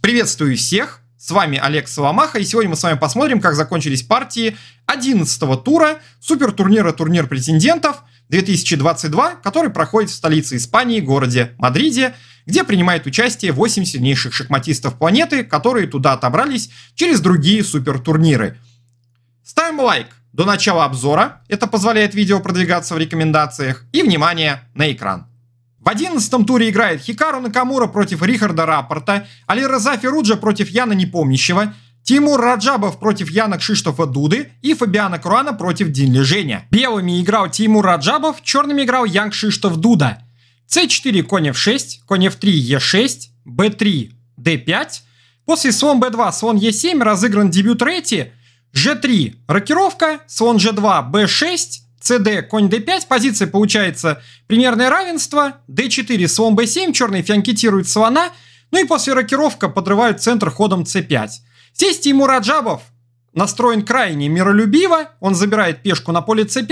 Приветствую всех, с вами Олег Соломаха, и сегодня мы с вами посмотрим, как закончились партии 11 тура супертурнира «Турнир претендентов» 2022, который проходит в столице Испании, городе Мадриде, где принимает участие 8 сильнейших шахматистов планеты, которые туда отобрались через другие супертурниры. Ставим лайк до начала обзора, это позволяет видео продвигаться в рекомендациях, и внимание на экран. В одиннадцатом туре играет Хикару Накамура против Рихарда Рапорта, Алираза Феруджа против Яна Непомнящего, Тимур Раджабов против Яна Кшиштофа Дуды и Фабиана Круана против Дин Лежения. Белыми играл Тимур Раджабов, черными играл Ян Кшиштоф Дуда. c4 конь f6, конь f3 e6, b3 d5. После слон b2, слон e7 разыгран дебют Рэти, g3 рокировка, слон g2, b6, cd конь d5, позиция получается примерное равенство, d4 слон b7, черный фианкетирует слона, ну и после рокировка подрывают центр ходом c5. Здесь Тимур Аджабов настроен крайне миролюбиво, он забирает пешку на поле c5,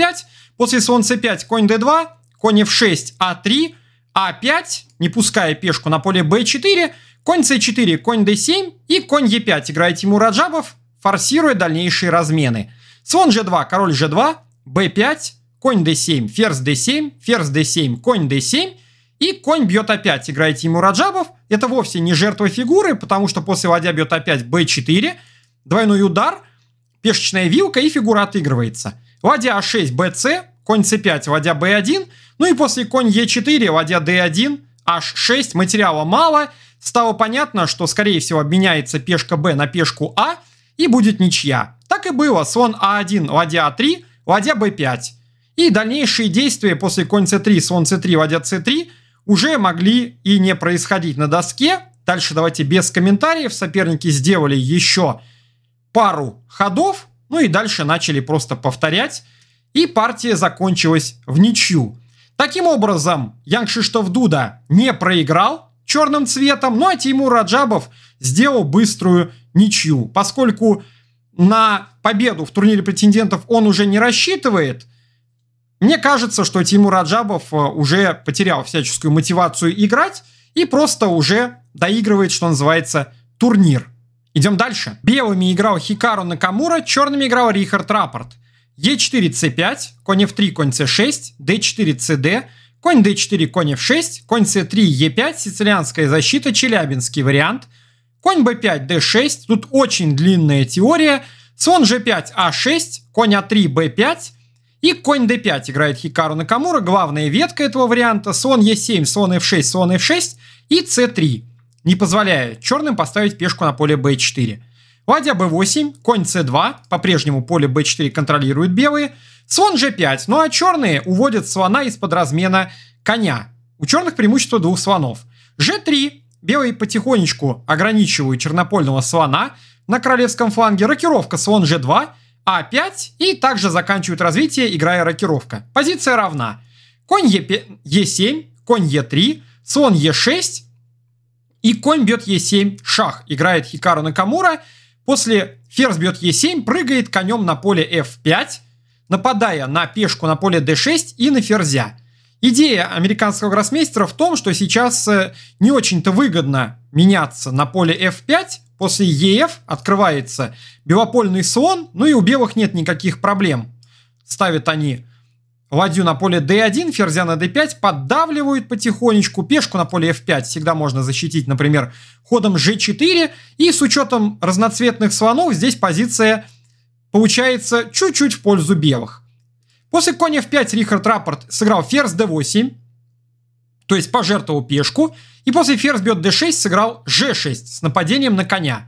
после слон c5 конь d2, конь f6, a 3 a 5 не пуская пешку на поле b4, конь c4, конь d7 и конь e5 играет Тимур Аджабов, форсируя дальнейшие размены. Слон g2, король g2, b5, конь d7, ферзь d7, ферзь d7, конь d7, и конь бьет опять, играет ему Раджабов. Это вовсе не жертва фигуры, потому что после ладья бьет опять b4, двойной удар, пешечная вилка и фигура отыгрывается. Ладья a6, а bc, конь c5, ладья b1, ну и после конь e4, ладья d1, h6, материала мало, стало понятно, что скорее всего обменяется пешка b на пешку а, и будет ничья. Так и было, слон а1, ладья а3, ладья b5. И дальнейшие действия после конь c3, слон c3, ладья c3 уже могли и не происходить на доске. Дальше давайте без комментариев. Соперники сделали еще пару ходов, ну и дальше начали просто повторять. И партия закончилась в ничью. Таким образом, Янг Дуда не проиграл черным цветом, ну а Тимур Раджабов сделал быструю ничью, поскольку на победу в турнире претендентов он уже не рассчитывает, мне кажется, что Тимур Аджабов э, уже потерял всяческую мотивацию играть и просто уже доигрывает, что называется, турнир. Идем дальше. Белыми играл Хикару Накамура, черными играл Рихард Рапорт. Е4, С5, конь F3, конь С6, Д4, СД, конь d4, конь f6, конь c3, e5, сицилианская защита, челябинский вариант, Конь b5, d6. Тут очень длинная теория. Слон g5, a6. Конь a3, а b5. И конь d5 играет Хикару Накамура. Главная ветка этого варианта. Слон e7, слон f6, слон f6 и c3. Не позволяя черным поставить пешку на поле b4. Ладья b8, конь c2. По-прежнему поле b4 контролирует белые. Слон g5. Ну а черные уводят слона из-под размена коня. У черных преимущество двух слонов. g3. Белые потихонечку ограничивают чернопольного слона на королевском фланге, рокировка слон g2, а5 и также заканчивают развитие, играя рокировка. Позиция равна. Конь е 5 e7, конь е 3 слон е 6 и конь бьет е 7 шах. Играет Хикару Накамура. После ферзь бьет е 7 прыгает конем на поле f5, нападая на пешку на поле d6 и на ферзя. Идея американского гроссмейстера в том, что сейчас э, не очень-то выгодно меняться на поле F5, после EF открывается белопольный слон, ну и у белых нет никаких проблем. Ставят они ладью на поле D1, ферзя на D5, поддавливают потихонечку, пешку на поле F5 всегда можно защитить, например, ходом G4, и с учетом разноцветных слонов здесь позиция получается чуть-чуть в пользу белых. После коня в 5 Рихард Раппорт сыграл ферзь d8, то есть пожертвовал пешку, и после ферзь бьет d6 сыграл g6 с нападением на коня.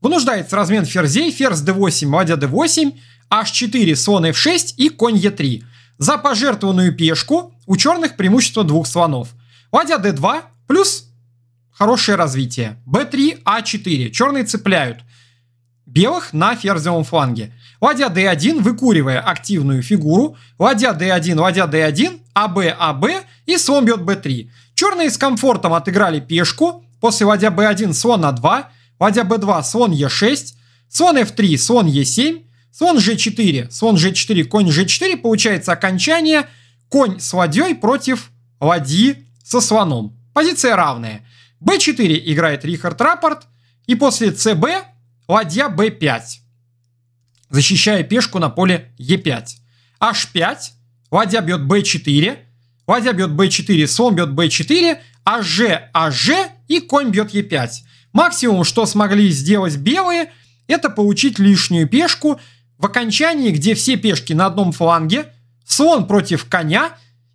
Вынуждается размен ферзей, ферзь d8, ладья d8, h4, слон f6 и конь e3. За пожертвованную пешку у черных преимущество двух слонов. Ладья d2 плюс хорошее развитие. b3, a4. А Черные цепляют белых на ферзевом фланге ладья d1, выкуривая активную фигуру, ладья d1, ладья d1, аб, аб и слон бьет b3. Черные с комфортом отыграли пешку, после ладья b1 слон на 2 ладья b2 слон e6, слон f3, слон e7, слон g4, слон g4, конь g4, получается окончание конь с ладьей против ладьи со слоном. Позиция равная. b4 играет Рихард Раппорт, и после cb ладья b5 защищая пешку на поле Е5. H5, ладья бьет B4, ладья бьет B4, слон бьет B4, АЖ, АЖ и конь бьет Е5. Максимум, что смогли сделать белые, это получить лишнюю пешку в окончании, где все пешки на одном фланге, слон против коня,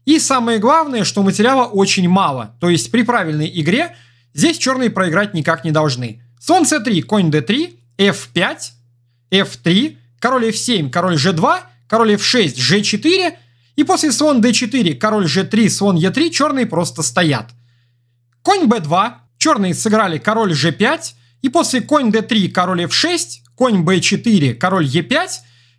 и самое главное, что материала очень мало, то есть при правильной игре здесь черные проиграть никак не должны. Слон c3, конь d3, f5, f3, король f7, король g2, король f6, g4, и после слон d4, король g3, слон e3 черные просто стоят. Конь b2, черные сыграли король g5, и после конь d3, король f6, конь b4, король e5,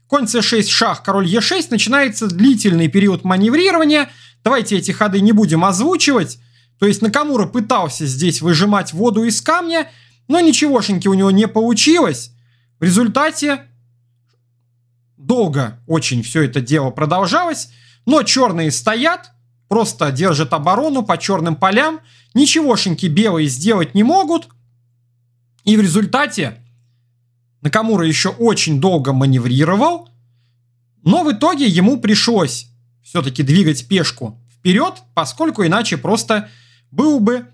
конь c6, шах, король e6, начинается длительный период маневрирования. Давайте эти ходы не будем озвучивать. То есть Накамура пытался здесь выжимать воду из камня, но ничегошеньки у него не получилось. В результате долго очень все это дело продолжалось, но черные стоят, просто держат оборону по черным полям, ничегошеньки белые сделать не могут, и в результате Накамура еще очень долго маневрировал, но в итоге ему пришлось все-таки двигать пешку вперед, поскольку иначе просто было бы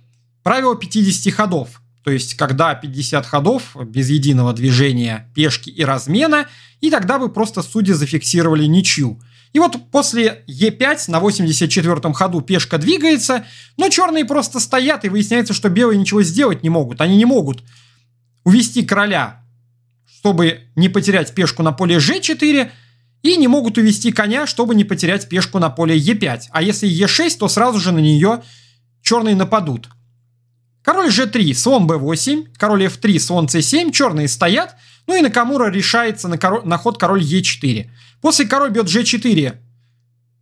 правило 50 ходов – то есть, когда 50 ходов без единого движения, пешки и размена, и тогда бы просто судьи зафиксировали ничью. И вот после Е5 на 84-м ходу пешка двигается, но черные просто стоят, и выясняется, что белые ничего сделать не могут. Они не могут увести короля, чтобы не потерять пешку на поле G4, и не могут увести коня, чтобы не потерять пешку на поле Е5. А если Е6, то сразу же на нее черные нападут. Король g3, слон b8, король f3, слон c7, черные стоят, ну и Накамура решается на, король, на ход король e4. После король бьет g4,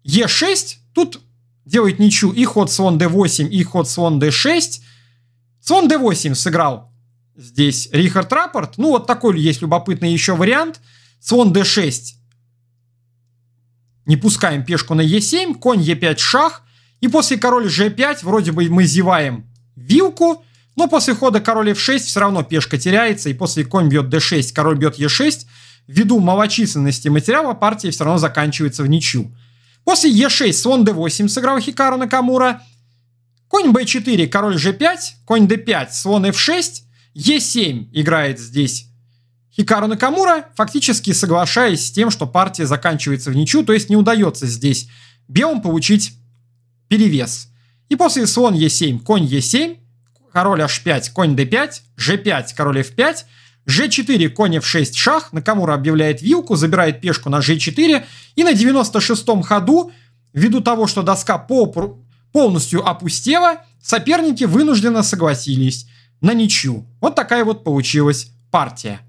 e6, тут делает ничью и ход слон d8, и ход слон d6. Слон d8 сыграл здесь Рихард Раппорт. Ну вот такой есть любопытный еще вариант. Слон d6. Не пускаем пешку на e7, конь e5 шах. И после король g5 вроде бы мы зеваем вилку. Но после хода король f6 все равно пешка теряется, и после конь бьет d6, король бьет e6, ввиду малочисленности материала партия все равно заканчивается в ничью. После e6 слон d8 сыграл Хикару Накамура, конь b4, король g5, конь d5, слон f6, e7 играет здесь Хикару Накамура, фактически соглашаясь с тем, что партия заканчивается в ничью, то есть не удается здесь белым получить перевес. И после слон Е7, конь Е7, король H5, конь D5, G5, король F5, G4, конь F6, шах, Накамура объявляет вилку, забирает пешку на G4, и на 96-м ходу, ввиду того, что доска полностью опустела, соперники вынужденно согласились на ничью. Вот такая вот получилась партия.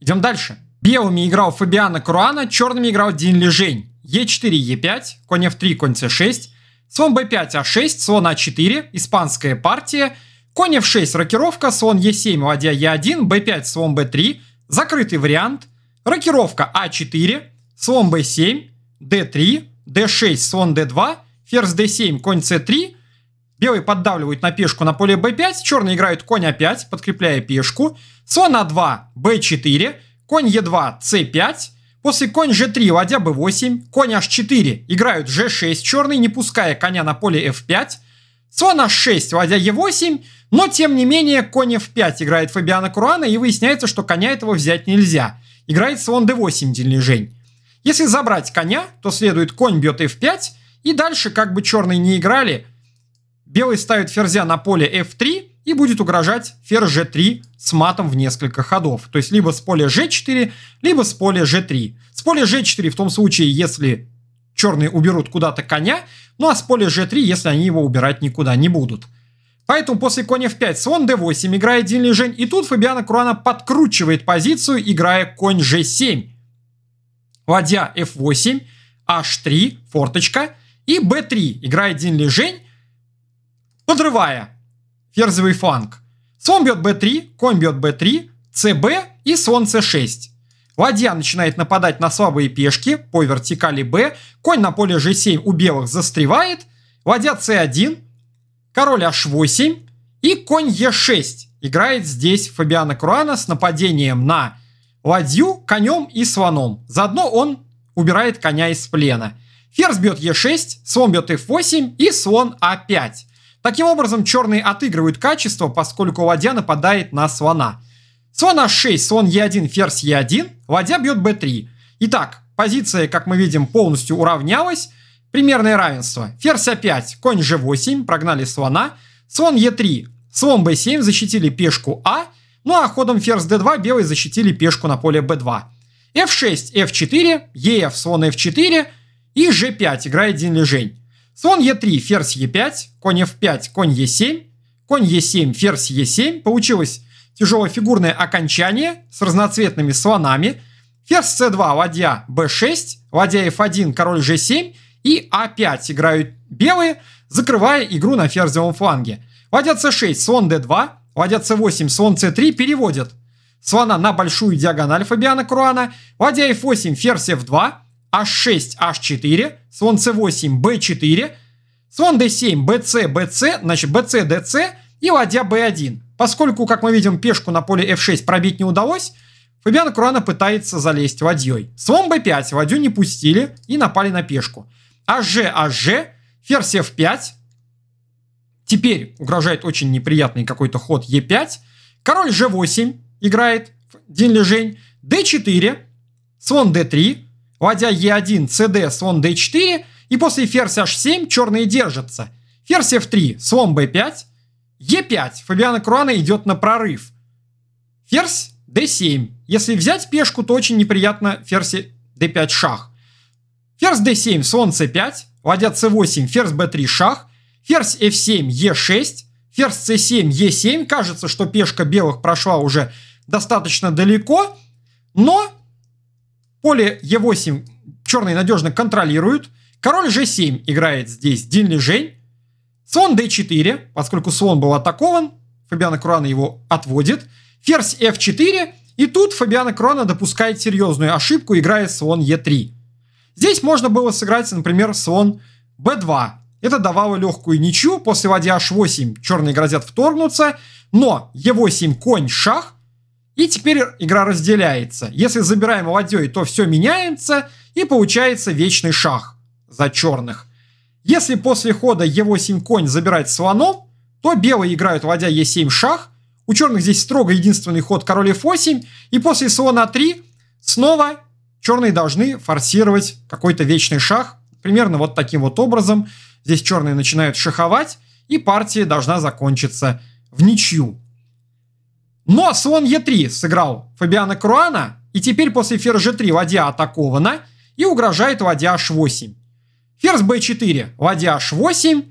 Идем дальше. Белыми играл Фабиана Круана, черными играл Дин Лежень. Е4, Е5, конь F3, конь c 6 Слон b5, а6, слон а4, испанская партия, конь f6, рокировка, слон e7, ладья e1, b5, слон b3, закрытый вариант, рокировка а4, слон b7, d3, d6, слон d2, ферзь d7, конь c3, белые поддавливают на пешку на поле b5, черные играют конь a5, а подкрепляя пешку, слон a2, b4, конь e2, c5, После конь g3, ладья b8, конь h4, играют g6, черный, не пуская коня на поле f5. Слон h6, ладья e8, но тем не менее конь f5 играет Фабиана Куруана и выясняется, что коня этого взять нельзя. Играет слон d8 дельнижень. Если забрать коня, то следует конь бьет f5, и дальше, как бы черные не играли, белый ставит ферзя на поле f3, и будет угрожать ферзь g3 с матом в несколько ходов. То есть либо с поля g4, либо с поля g3. С поля g4 в том случае, если черные уберут куда-то коня, ну а с поля g3, если они его убирать никуда не будут. Поэтому после коня f5 слон d8 играет Дин Лежень, и тут Фабиана Круана подкручивает позицию, играя конь g7. Ладья f8, h3, форточка, и b3 играет Дин Лежень, подрывая ферзевый фанк. Слон бьет b3, конь бьет b3, cb и слон c6. Ладья начинает нападать на слабые пешки по вертикали b, конь на поле g7 у белых застревает, ладья c1, король h8 и конь e6 играет здесь Фабиана Круана с нападением на ладью, конем и слоном. Заодно он убирает коня из плена. Ферзь бьет e6, слон бьет f8 и слон a5. А Таким образом, черные отыгрывают качество, поскольку ладья нападает на слона. Слон h6, слон e1, ферзь e1, ладья бьет b3. Итак, позиция, как мы видим, полностью уравнялась. Примерное равенство. Ферзь a5, а конь g8, прогнали слона. Слон e3, слон b7, защитили пешку а. Ну а ходом ферзь d2 белые защитили пешку на поле b2. f6, f4, ef, слон f4 и g5, играет день лежень. Слон Е3, ферзь Е5, конь F5, конь Е7, конь Е7, ферзь Е7. Получилось тяжелофигурное окончание с разноцветными слонами. Ферзь С2, ладья Б6, ладья F1, король G7 и А5 играют белые, закрывая игру на ферзевом фланге. Ладья С6, слон Д2, ладья С8, слон С3 переводят слона на большую диагональ Фабиана Круана, ладья F8, ферзь F2, H6, H4, слон C8, B4, слон D7, BC, BC, значит BC, DC и ладья B1. Поскольку, как мы видим, пешку на поле F6 пробить не удалось, Фабиан Круана пытается залезть ладьей. Слон B5, ладью не пустили и напали на пешку. АЖ, АЖ, ферзь F5. Теперь угрожает очень неприятный какой-то ход Е5. Король G8 играет день Лежень. D4, слон D3, Ладья Е1, CD, слон D4, и после ферзь H7 черные держатся. Ферзь F3, слон B5, Е5, Фабиана Круана идет на прорыв. Ферзь D7. Если взять пешку, то очень неприятно ферзь D5 шах. Ферзь D7, слон C5, ладья C8, ферзь B3 шах, ферзь F7, E6, ферзь C7, E7. Кажется, что пешка белых прошла уже достаточно далеко, но Поле Е8 черные надежно контролируют. Король G7 играет здесь Дин Жень. Слон D4, поскольку слон был атакован, Фабиана Курана его отводит. Ферзь F4, и тут Фабиана Курана допускает серьезную ошибку, Играет слон E3. Здесь можно было сыграть, например, слон B2. Это давало легкую ничью, после ладья H8 черные грозят вторгнуться, но E8 конь шах, и теперь игра разделяется. Если забираем ладьей, то все меняется, и получается вечный шах за черных. Если после хода Е8 конь забирает слоном, то белые играют ладья Е7 шах, у черных здесь строго единственный ход король F8, и после слона 3 снова черные должны форсировать какой-то вечный шах, примерно вот таким вот образом. Здесь черные начинают шаховать, и партия должна закончиться в ничью. Но слон Е3 сыграл Фабиана Круана, и теперь после ферзь G3 ладья атакована и угрожает ладья H8. Ферзь B4, ладья H8,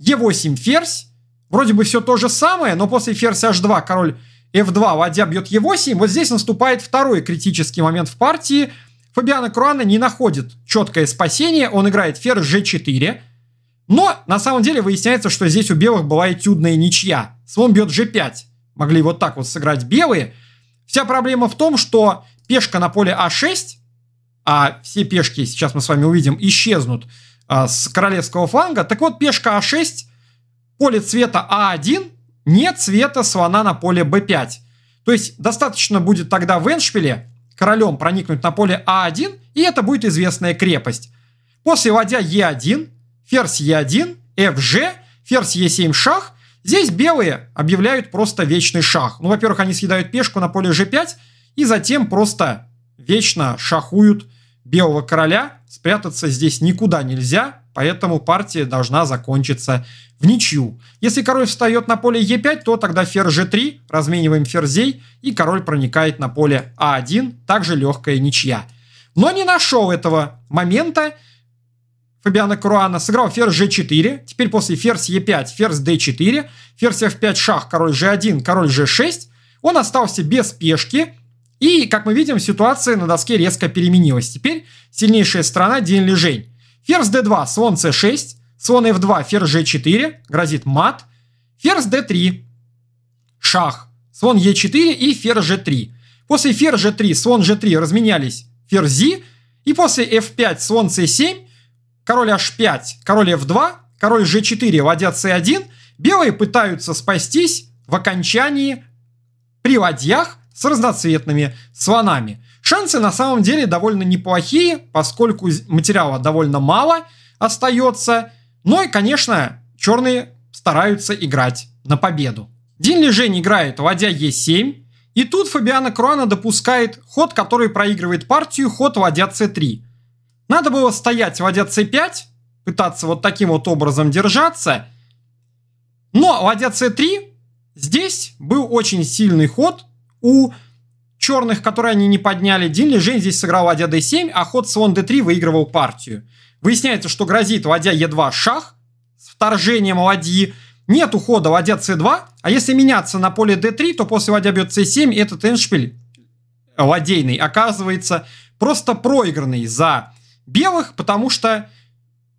E8 ферзь. Вроде бы все то же самое, но после ферзь H2 король F2, ладья бьет E8. Вот здесь наступает второй критический момент в партии. Фабиана Круана не находит четкое спасение, он играет ферзь G4. Но на самом деле выясняется, что здесь у белых была этюдная ничья. Слон бьет G5 могли вот так вот сыграть белые. Вся проблема в том, что пешка на поле А6, а все пешки, сейчас мы с вами увидим, исчезнут а, с королевского фланга. Так вот, пешка А6, поле цвета А1, нет цвета слона на поле б 5 То есть достаточно будет тогда в эншпиле королем проникнуть на поле а1, и это будет известная крепость. После ладья е 1 ферзь e1, fg, ферзь е 7 шах, Здесь белые объявляют просто вечный шах. Ну, во-первых, они съедают пешку на поле g5, и затем просто вечно шахуют белого короля. Спрятаться здесь никуда нельзя, поэтому партия должна закончиться в ничью. Если король встает на поле e5, то тогда ферзь g3, размениваем ферзей, и король проникает на поле a1, а также легкая ничья. Но не нашел этого момента, Фабиана Круана сыграл ферзь g4, теперь после ферзь e5, ферзь d4, ферзь f5 шах, король g1, король g6, он остался без пешки, и, как мы видим, ситуация на доске резко переменилась. Теперь сильнейшая сторона Дин Лежень. Ферзь d2, слон c6, слон f2, ферзь g4, грозит мат, ферзь d3, шах, слон e4 и ферзь g3. После ферзь g3, слон g3 разменялись ферзи, и после f5, слон c7, король h5, король f2, король g4, ладья c1, белые пытаются спастись в окончании при ладьях с разноцветными слонами. Шансы на самом деле довольно неплохие, поскольку материала довольно мало остается. Ну и, конечно, черные стараются играть на победу. Дин Лежень играет ладья е 7 и тут Фабиана Круана допускает ход, который проигрывает партию, ход ладья c3. Надо было стоять в ладья c5, пытаться вот таким вот образом держаться. Но ладья c3, здесь был очень сильный ход у черных, которые они не подняли. Дин Лежень здесь сыграл ладья d7, а ход слон d3 выигрывал партию. Выясняется, что грозит ладья e2 шах с вторжением ладьи. Нет ухода ладья c2, а если меняться на поле d3, то после ладья бьет c7 этот эндшпиль ладейный оказывается просто проигранный за белых, потому что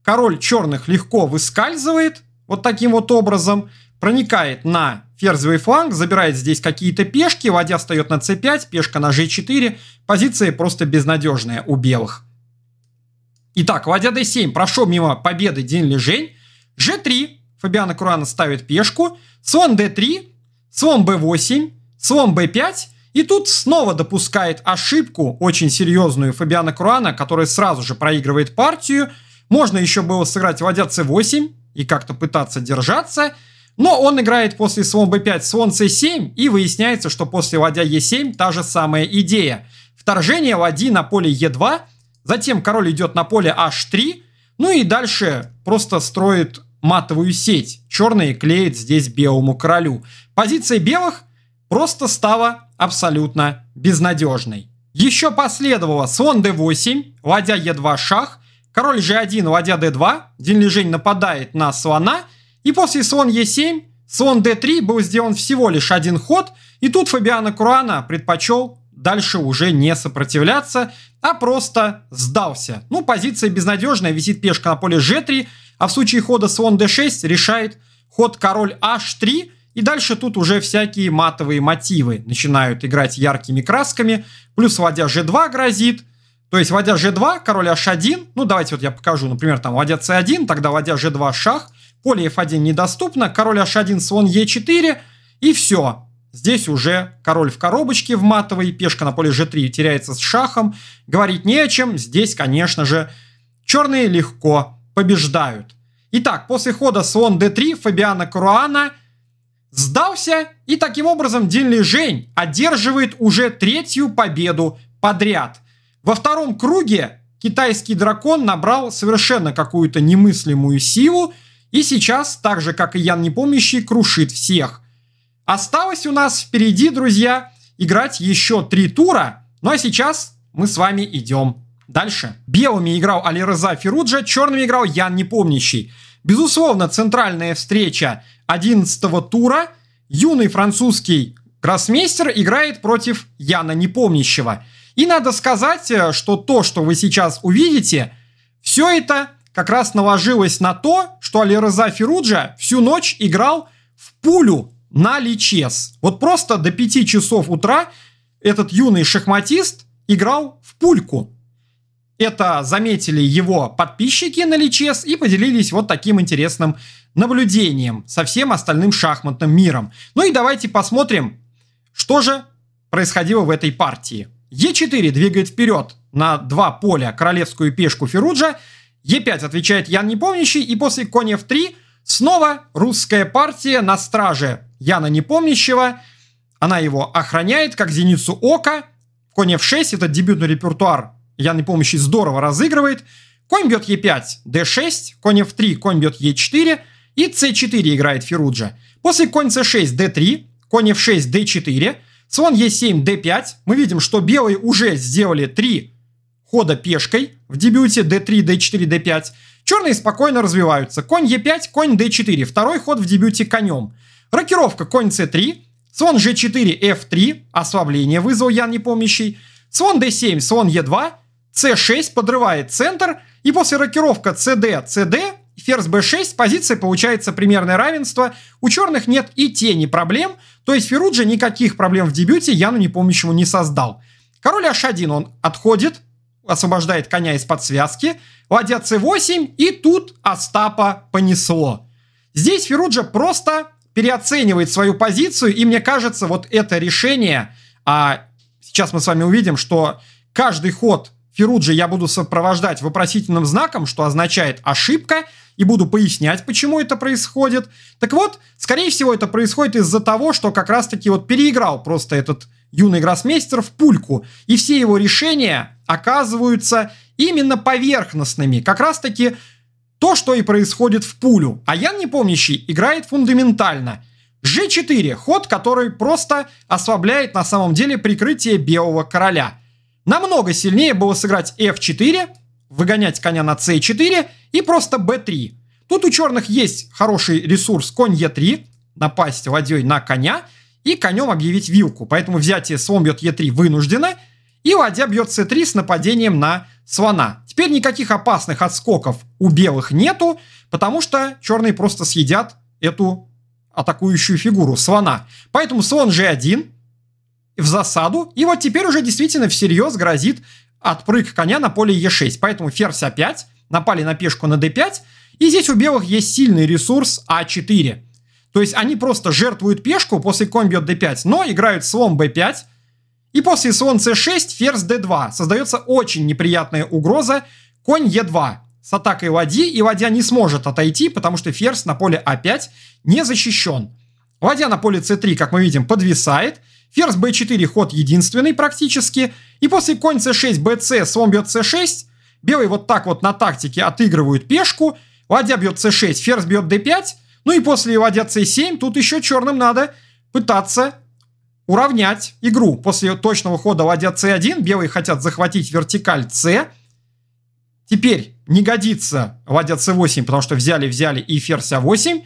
король черных легко выскальзывает вот таким вот образом, проникает на ферзевый фланг, забирает здесь какие-то пешки, ладья встает на c5, пешка на g4, позиции просто безнадежные у белых. Итак, ладья d7 прошел мимо победы Дин Лежень, g3, Фабиана Курана ставит пешку, слон d3, слон b8, слон b5, и тут снова допускает ошибку, очень серьезную Фабиана Круана, который сразу же проигрывает партию. Можно еще было сыграть ладья c8 и как-то пытаться держаться, но он играет после слон b5 слон c7 и выясняется, что после ладья e7 та же самая идея. Вторжение ладьи на поле e2, затем король идет на поле h3, ну и дальше просто строит матовую сеть. Черные клеят здесь белому королю. Позиция белых просто стала абсолютно безнадежный. Еще последовало слон d8, ладья e2 шах, король g1, ладья d2, Денлижень нападает на слона, и после слон e7, слон d3 был сделан всего лишь один ход, и тут Фабиана Круана предпочел дальше уже не сопротивляться, а просто сдался. Ну, позиция безнадежная, висит пешка на поле g3, а в случае хода слон d6 решает ход король h3, и дальше тут уже всякие матовые мотивы начинают играть яркими красками. Плюс ладья g2 грозит. То есть ладья g2, король h1. Ну, давайте вот я покажу, например, там ладья c1, тогда ладья g2, шах. Поле f1 недоступно, король h1, слон e4. И все. Здесь уже король в коробочке в матовой, пешка на поле g3 теряется с шахом. Говорить не о чем. Здесь, конечно же, черные легко побеждают. Итак, после хода слон d3 Фабиана Круана – сдался, и таким образом Динли Жень одерживает уже третью победу подряд. Во втором круге китайский дракон набрал совершенно какую-то немыслимую силу и сейчас, так же как и Ян Непомнящий, крушит всех. Осталось у нас впереди, друзья, играть еще три тура, ну а сейчас мы с вами идем дальше. Белыми играл Алираза Феруджа, черными играл Ян Непомнящий. Безусловно, центральная встреча 11 тура юный французский гроссмейстер играет против Яна Непомнящего. И надо сказать, э, что то, что вы сейчас увидите, все это как раз наложилось на то, что Алираза Феруджа всю ночь играл в пулю на личес. Вот просто до 5 часов утра этот юный шахматист играл в пульку. Это заметили его подписчики на личес и поделились вот таким интересным наблюдением со всем остальным шахматным миром. Ну и давайте посмотрим, что же происходило в этой партии. Е4 двигает вперед на два поля королевскую пешку Феруджа. Е5 отвечает Ян Непомнящий. И после конь F3 снова русская партия на страже Яна Непомнящего. Она его охраняет, как зеницу ока. Конь F6, это дебютный репертуар Ян Непомнящий здорово разыгрывает. Конь бьет Е5, d6, конь F3, конь бьет Е4 и c4 играет Феруджа. После конь c6, d3, конь f6, d4, слон e7, d5. Мы видим, что белые уже сделали три хода пешкой в дебюте d3, d4, d5. Черные спокойно развиваются. Конь e5, конь d4. Второй ход в дебюте конем. Рокировка конь c3, слон g4, f3. Ослабление вызвал Ян Непомнящий. Слон d7, слон e2, c6 подрывает центр. И после рокировка cd, cd ферзь b6, позиция получается примерное равенство. У черных нет и тени проблем, то есть Феруджи никаких проблем в дебюте Яну Непомнящему не создал. Король h1 он отходит, освобождает коня из-под связки, ладья c8, и тут Остапа понесло. Здесь Феруджа просто переоценивает свою позицию, и мне кажется, вот это решение, а сейчас мы с вами увидим, что каждый ход Феруджи я буду сопровождать вопросительным знаком, что означает ошибка – и буду пояснять, почему это происходит. Так вот, скорее всего, это происходит из-за того, что как раз-таки вот переиграл просто этот юный гроссмейстер в пульку, и все его решения оказываются именно поверхностными, как раз-таки то, что и происходит в пулю. А Ян Непомнящий играет фундаментально. G4 – ход, который просто ослабляет на самом деле прикрытие белого короля. Намного сильнее было сыграть F4, выгонять коня на c4 и просто b3. Тут у черных есть хороший ресурс конь e3, напасть ладьей на коня и конем объявить вилку. Поэтому взятие слон бьет e3 вынуждено, и ладья бьет c3 с нападением на слона. Теперь никаких опасных отскоков у белых нету, потому что черные просто съедят эту атакующую фигуру, слона. Поэтому слон g1 в засаду, и вот теперь уже действительно всерьез грозит Отпрыг коня на поле Е6. Поэтому ферзь А5, напали на пешку на d5, и здесь у белых есть сильный ресурс А4. То есть они просто жертвуют пешку, после конь бьет d5, но играют слон b5, и после слон c6 ферзь d2. Создается очень неприятная угроза конь e2 с атакой ладьи, и ладья не сможет отойти, потому что ферзь на поле а5 не защищен. Ладья на поле c3, как мы видим, подвисает – Ферзь b4 ход единственный практически. И после конь c6, bc, слон бьет c6. белый вот так вот на тактике отыгрывают пешку. Ладья бьет c6, ферзь бьет d5. Ну и после ладья c7 тут еще черным надо пытаться уравнять игру. После точного хода ладья c1 белые хотят захватить вертикаль c. Теперь не годится ладья c8, потому что взяли-взяли и ферзь а8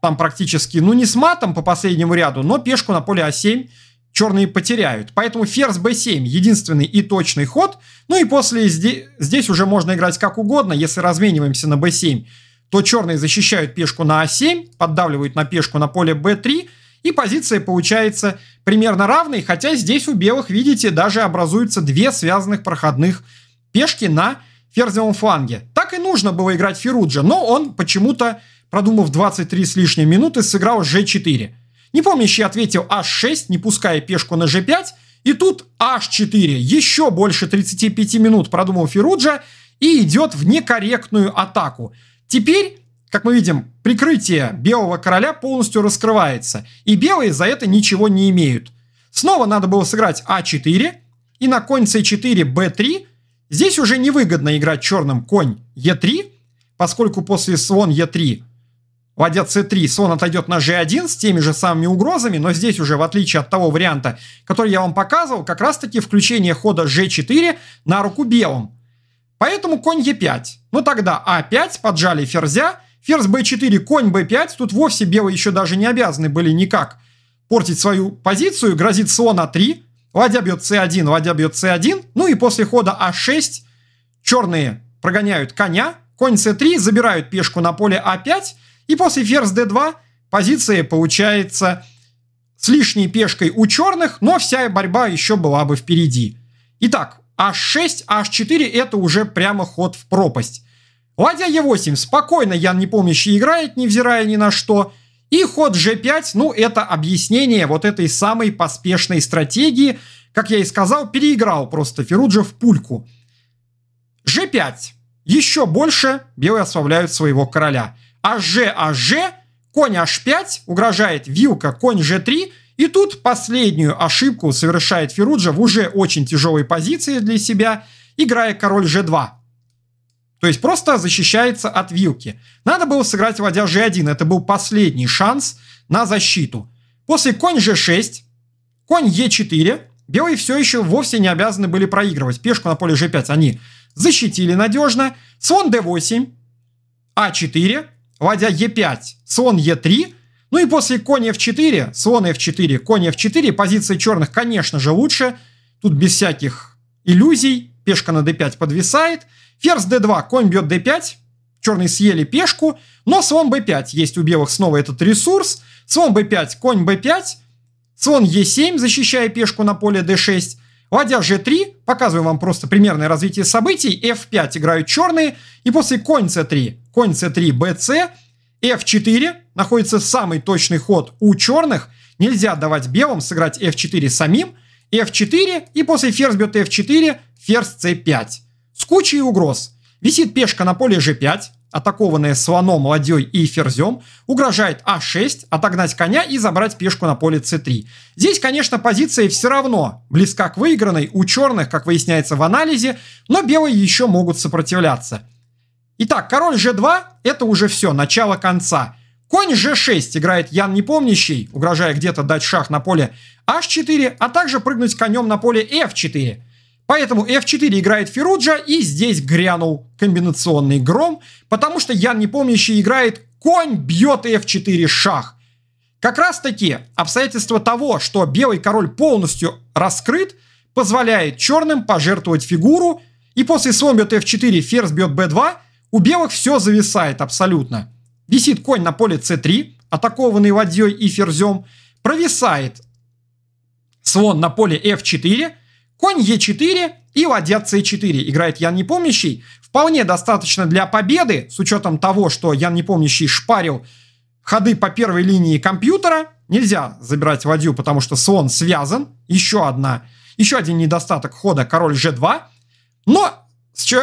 там практически, ну не с матом по последнему ряду, но пешку на поле А7 черные потеряют. Поэтому ферзь б 7 единственный и точный ход. Ну и после здесь, уже можно играть как угодно. Если размениваемся на б 7 то черные защищают пешку на а 7 поддавливают на пешку на поле б 3 И позиция получается примерно равной, хотя здесь у белых, видите, даже образуются две связанных проходных пешки на ферзевом фланге. Так и нужно было играть Феруджа, но он почему-то продумав 23 с лишним минуты, сыграл g4. не Непомнящий ответил h6, не пуская пешку на g5, и тут h4, еще больше 35 минут продумал Феруджа и идет в некорректную атаку. Теперь, как мы видим, прикрытие белого короля полностью раскрывается, и белые за это ничего не имеют. Снова надо было сыграть а4, и на конь c4, b3. Здесь уже невыгодно играть черным конь e3, поскольку после слон e3 Ладья c3, слон отойдет на g1 с теми же самыми угрозами, но здесь уже, в отличие от того варианта, который я вам показывал, как раз-таки включение хода g4 на руку белым. Поэтому конь e5. Ну тогда a5, а поджали ферзя, ферзь b4, конь b5, тут вовсе белые еще даже не обязаны были никак портить свою позицию, грозит слон a а 3 ладья бьет c1, ладья бьет c1, ну и после хода a а 6 черные прогоняют коня, конь c3, забирают пешку на поле a 5 и после ферзь d2 позиция получается с лишней пешкой у черных, но вся борьба еще была бы впереди. Итак, h6, h4 это уже прямо ход в пропасть. Ладья e8 спокойно Ян Непомнящий играет, невзирая ни на что. И ход g5, ну это объяснение вот этой самой поспешной стратегии. Как я и сказал, переиграл просто Феруджа в пульку. g5. Еще больше белые ослабляют своего короля. АЖ, АЖ, конь H5, угрожает вилка, конь G3, и тут последнюю ошибку совершает Феруджа в уже очень тяжелой позиции для себя, играя король G2. То есть просто защищается от вилки. Надо было сыграть ладья G1, это был последний шанс на защиту. После конь G6, конь E4, белые все еще вовсе не обязаны были проигрывать. Пешку на поле G5 они защитили надежно. Слон D8, А4, ладья Е5, слон Е3. Ну и после конь F4, слон F4, конь F4, позиции черных, конечно же, лучше. Тут без всяких иллюзий. Пешка на D5 подвисает. Ферзь D2, конь бьет D5. Черные съели пешку, но слон b5 есть у белых снова этот ресурс. Слон b5, конь b5, слон e7, защищая пешку на поле d6. Ладья g3, показываю вам просто примерное развитие событий, f5 играют черные, и после конь c3, конь c3, bc, f4, находится самый точный ход у черных, нельзя давать белым сыграть f4 самим, f4, и после ферзь бьет f4, ферзь c5. С кучей угроз. Висит пешка на поле g5, атакованные слоном, ладьей и ферзем, угрожает а6, отогнать коня и забрать пешку на поле c3. Здесь, конечно, позиция все равно близка к выигранной у черных, как выясняется в анализе, но белые еще могут сопротивляться. Итак, король g2 – это уже все, начало конца. Конь g6 играет Ян Непомнящий, угрожая где-то дать шах на поле h4, а, а также прыгнуть конем на поле f4 – Поэтому f4 играет Феруджа, и здесь грянул комбинационный гром, потому что Ян Непомнящий играет конь, бьет f4 шах. Как раз таки обстоятельства того, что белый король полностью раскрыт, позволяет черным пожертвовать фигуру, и после слон бьет f4, ферзь бьет b2, у белых все зависает абсолютно. Висит конь на поле c3, атакованный ладьей и ферзем, провисает слон на поле f4, Конь Е4 и ладья С4 играет Ян Непомнящий. Вполне достаточно для победы, с учетом того, что Ян Непомнящий шпарил ходы по первой линии компьютера. Нельзя забирать ладью, потому что слон связан. Еще одна, еще один недостаток хода король G2. Но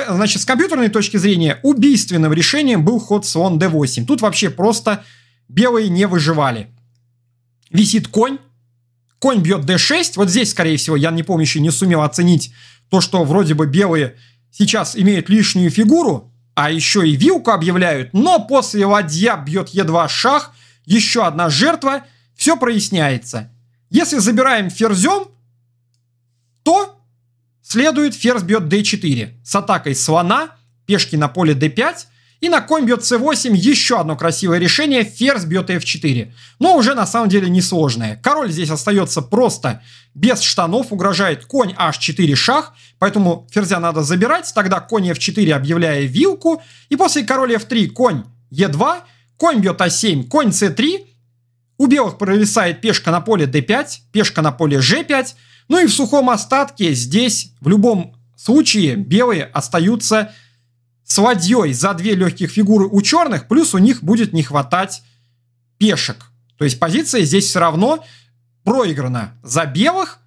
значит, с компьютерной точки зрения убийственным решением был ход слон D8. Тут вообще просто белые не выживали. Висит конь, Конь бьет d6. Вот здесь, скорее всего, я не помню, еще не сумел оценить то, что вроде бы белые сейчас имеют лишнюю фигуру, а еще и вилку объявляют. Но после ладья бьет Е2 шах, еще одна жертва, все проясняется. Если забираем ферзем, то следует ферзь бьет d4 с атакой слона, пешки на поле d5, и на конь бьет c8, еще одно красивое решение, ферзь бьет f4. Но уже на самом деле несложное. Король здесь остается просто без штанов, угрожает конь h4 шах, поэтому ферзя надо забирать, тогда конь f4 объявляя вилку, и после король f3 конь e2, конь бьет a а 7 конь c3, у белых провисает пешка на поле d5, пешка на поле g5, ну и в сухом остатке здесь в любом случае белые остаются Свадьей за две легких фигуры у черных, плюс у них будет не хватать пешек. То есть позиция здесь все равно проиграна за белых,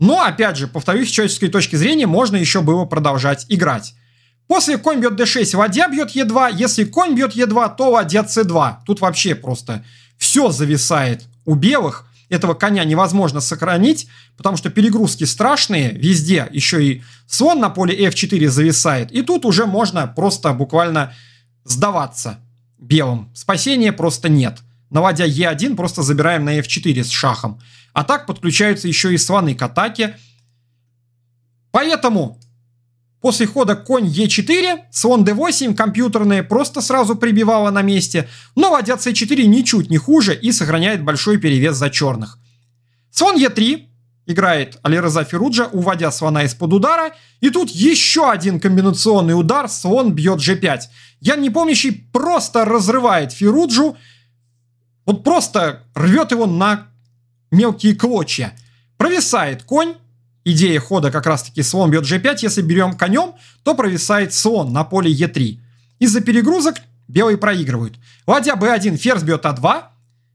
но, опять же, повторюсь, с человеческой точки зрения можно еще было продолжать играть. После конь бьет d6, ладья бьет e2. Если конь бьет e2, то ладья c2. Тут вообще просто все зависает у белых этого коня невозможно сохранить, потому что перегрузки страшные везде, еще и слон на поле f4 зависает, и тут уже можно просто буквально сдаваться белым. Спасения просто нет. Наводя e1, просто забираем на f4 с шахом. А так подключаются еще и слоны к атаке. Поэтому После хода конь Е4, слон D8 компьютерные просто сразу прибивало на месте, но ладья C4 ничуть не хуже и сохраняет большой перевес за черных. Слон Е3 играет Алираза Феруджа, уводя слона из-под удара, и тут еще один комбинационный удар, слон бьет G5. Ян Непомнящий просто разрывает Феруджу, вот просто рвет его на мелкие клочья. Провисает конь, идея хода как раз-таки слон бьет g5. Если берем конем, то провисает слон на поле e3. Из-за перегрузок белые проигрывают. Ладья b1, ферзь бьет a2,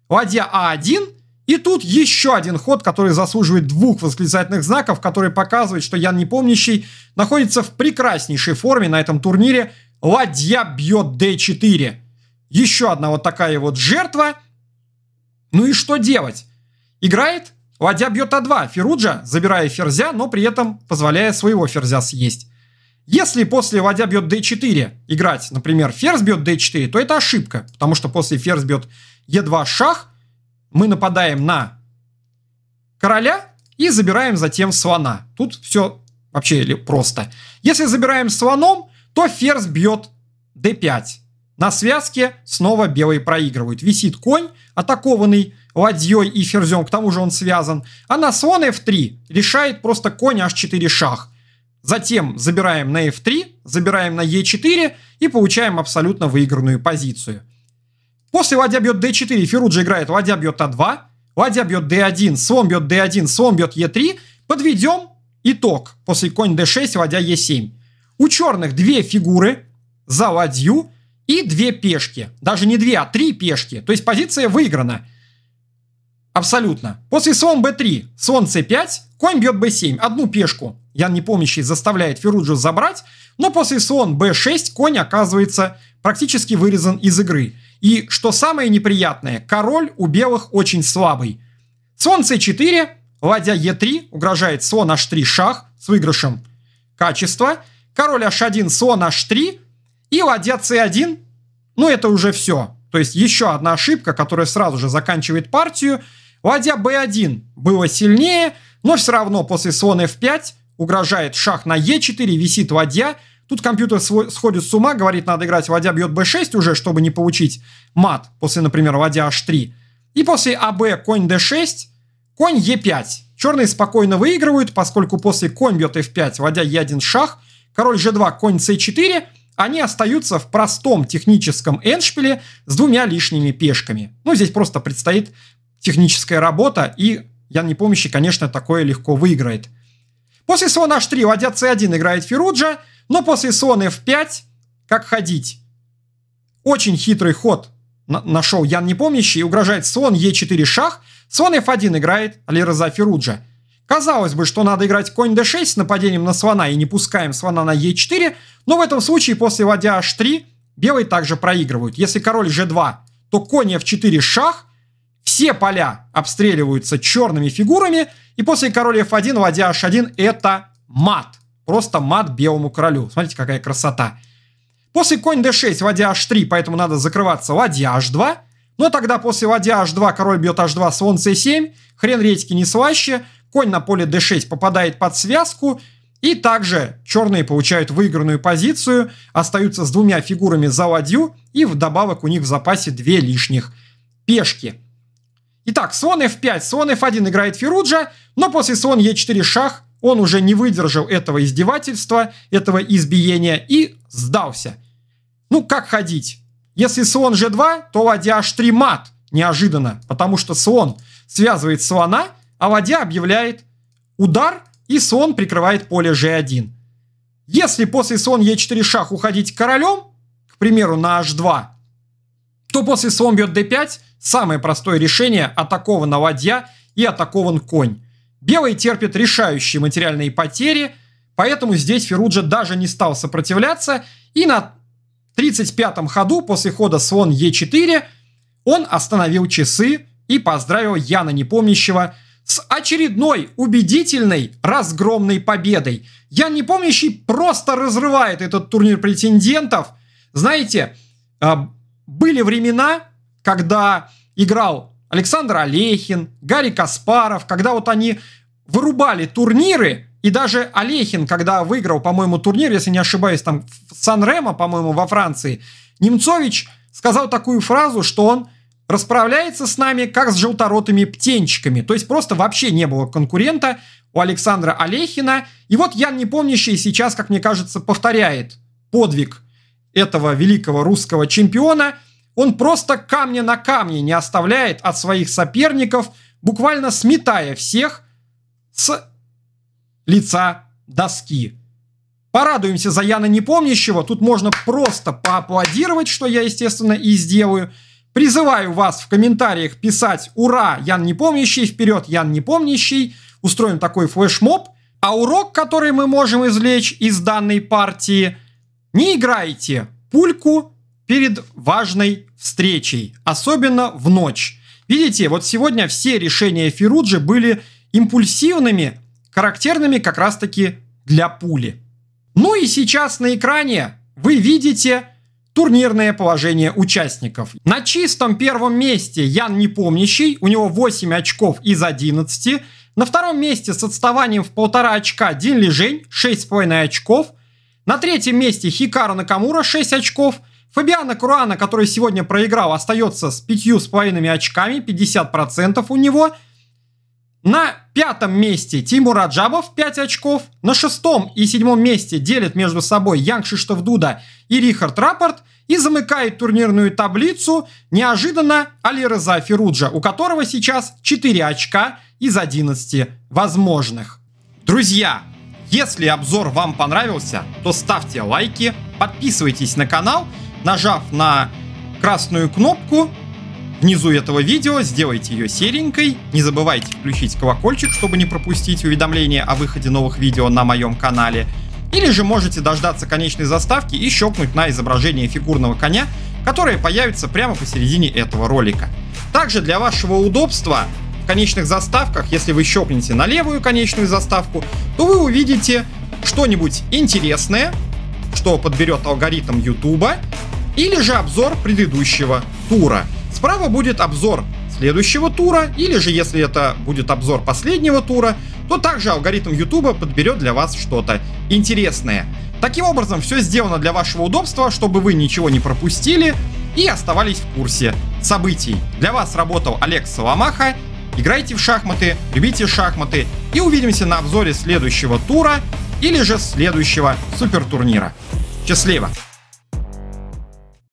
ладья a1. И тут еще один ход, который заслуживает двух восклицательных знаков, который показывает, что Ян Непомнящий находится в прекраснейшей форме на этом турнире. Ладья бьет d4. Еще одна вот такая вот жертва. Ну и что делать? Играет Ладья бьет А2, Феруджа, забирая ферзя, но при этом позволяя своего ферзя съесть. Если после ладья бьет d4 играть, например, ферзь бьет d4, то это ошибка, потому что после ферзь бьет e2 шах, мы нападаем на короля и забираем затем слона. Тут все вообще просто. Если забираем слоном, то ферзь бьет d5. На связке снова белые проигрывают. Висит конь, атакованный ладьей и ферзем, к тому же он связан. А на слон f3 решает просто конь h4 шах. Затем забираем на f3, забираем на e4 и получаем абсолютно выигранную позицию. После ладья бьет d4, Феруджи играет ладья бьет a2, а ладья бьет d1, слон бьет d1, слон бьет e3. Подведем итог после конь d6, ладья e7. У черных две фигуры за ладью и две пешки. Даже не две, а три пешки. То есть позиция выиграна. Абсолютно. После слон b3, слон c5, конь бьет b7, одну пешку. Ян Непомнящий заставляет Феруджу забрать, но после слон b6 конь оказывается практически вырезан из игры. И что самое неприятное, король у белых очень слабый. Слон c4, ладья e3, угрожает слон h3 шах с выигрышем качества, король h1, слон h3 и ладья c1, ну это уже все. То есть еще одна ошибка, которая сразу же заканчивает партию – Ладья b1 было сильнее, но все равно после слон f5 угрожает шах на e4, висит ладья. Тут компьютер сходит с ума, говорит, надо играть ладья бьет b6 уже, чтобы не получить мат после, например, ладья h3. И после АБ конь d6, конь e5. Черные спокойно выигрывают, поскольку после конь бьет f5, ладья e1 шах, король g2, конь c4, они остаются в простом техническом эндшпиле с двумя лишними пешками. Ну, здесь просто предстоит техническая работа, и Ян Непомнящий, конечно, такое легко выиграет. После слон h3 ладья c1 играет Феруджа, но после слон f5 как ходить? Очень хитрый ход нашел Ян Непомнящий и угрожает слон e4 шах, слон f1 играет Алираза Феруджа. Казалось бы, что надо играть конь d6 с нападением на слона и не пускаем слона на e4, но в этом случае после ладья h3 белые также проигрывают. Если король g2, то конь f4 шах – все поля обстреливаются черными фигурами, и после короля f1, ладья h1 – это мат. Просто мат белому королю. Смотрите, какая красота. После конь d6, ладья h3, поэтому надо закрываться ладья h2. Но тогда после ладья h2 король бьет h2, слон c7, хрен редьки не слаще, конь на поле d6 попадает под связку, и также черные получают выигранную позицию, остаются с двумя фигурами за ладью, и вдобавок у них в запасе две лишних пешки. Итак, слон f5, слон f1 играет фируджа, но после слон e4 шах он уже не выдержал этого издевательства, этого избиения и сдался. Ну, как ходить? Если слон g2, то ладья h3 мат, неожиданно, потому что слон связывает слона, а ладья объявляет удар, и слон прикрывает поле g1. Если после слон e4 шах уходить королем, к примеру, на h2, то после слон бьет d5, Самое простое решение – атакован ладья и атакован конь. Белый терпит решающие материальные потери, поэтому здесь Феруджа даже не стал сопротивляться, и на 35-м ходу после хода слон Е4 он остановил часы и поздравил Яна Непомнящего с очередной убедительной разгромной победой. Ян Непомнящий просто разрывает этот турнир претендентов. Знаете, а, были времена, когда играл Александр Олехин, Гарри Каспаров, когда вот они вырубали турниры, и даже Олехин, когда выиграл, по-моему, турнир, если не ошибаюсь, там сан по-моему, во Франции, Немцович сказал такую фразу, что он расправляется с нами, как с желторотыми птенчиками. То есть просто вообще не было конкурента у Александра Олехина. И вот Ян Непомнящий сейчас, как мне кажется, повторяет подвиг этого великого русского чемпиона – он просто камня на камне не оставляет от своих соперников, буквально сметая всех с лица доски. Порадуемся за Яна Непомнящего. Тут можно просто поаплодировать, что я, естественно, и сделаю. Призываю вас в комментариях писать «Ура! Ян Непомнящий! Вперед, Ян Непомнящий!» Устроим такой флешмоб. А урок, который мы можем извлечь из данной партии – не играйте пульку перед важной встречей, особенно в ночь. Видите, вот сегодня все решения Фируджи были импульсивными, характерными как раз-таки для пули. Ну и сейчас на экране вы видите турнирное положение участников. На чистом первом месте Ян Непомнящий, у него 8 очков из 11. На втором месте с отставанием в полтора очка Дин Лежень, 6,5 очков. На третьем месте Хикару Накамура, 6 очков – Фабиана Круана, который сегодня проиграл, остается с пятью с 5,5 очками, 50% у него. На пятом месте Тимур Аджабов 5 очков. На шестом и седьмом месте делят между собой Янг Шиштов Дуда и Рихард Рапорт. И замыкает турнирную таблицу неожиданно Али Реза у которого сейчас 4 очка из 11 возможных. Друзья, если обзор вам понравился, то ставьте лайки, подписывайтесь на канал нажав на красную кнопку внизу этого видео, сделайте ее серенькой. Не забывайте включить колокольчик, чтобы не пропустить уведомления о выходе новых видео на моем канале. Или же можете дождаться конечной заставки и щелкнуть на изображение фигурного коня, которое появится прямо посередине этого ролика. Также для вашего удобства в конечных заставках, если вы щелкнете на левую конечную заставку, то вы увидите что-нибудь интересное, что подберет алгоритм YouTube, или же обзор предыдущего тура. Справа будет обзор следующего тура, или же если это будет обзор последнего тура, то также алгоритм YouTube подберет для вас что-то интересное. Таким образом, все сделано для вашего удобства, чтобы вы ничего не пропустили и оставались в курсе событий. Для вас работал Олег Соломаха. Играйте в шахматы, любите шахматы и увидимся на обзоре следующего тура или же следующего супертурнира. Счастливо!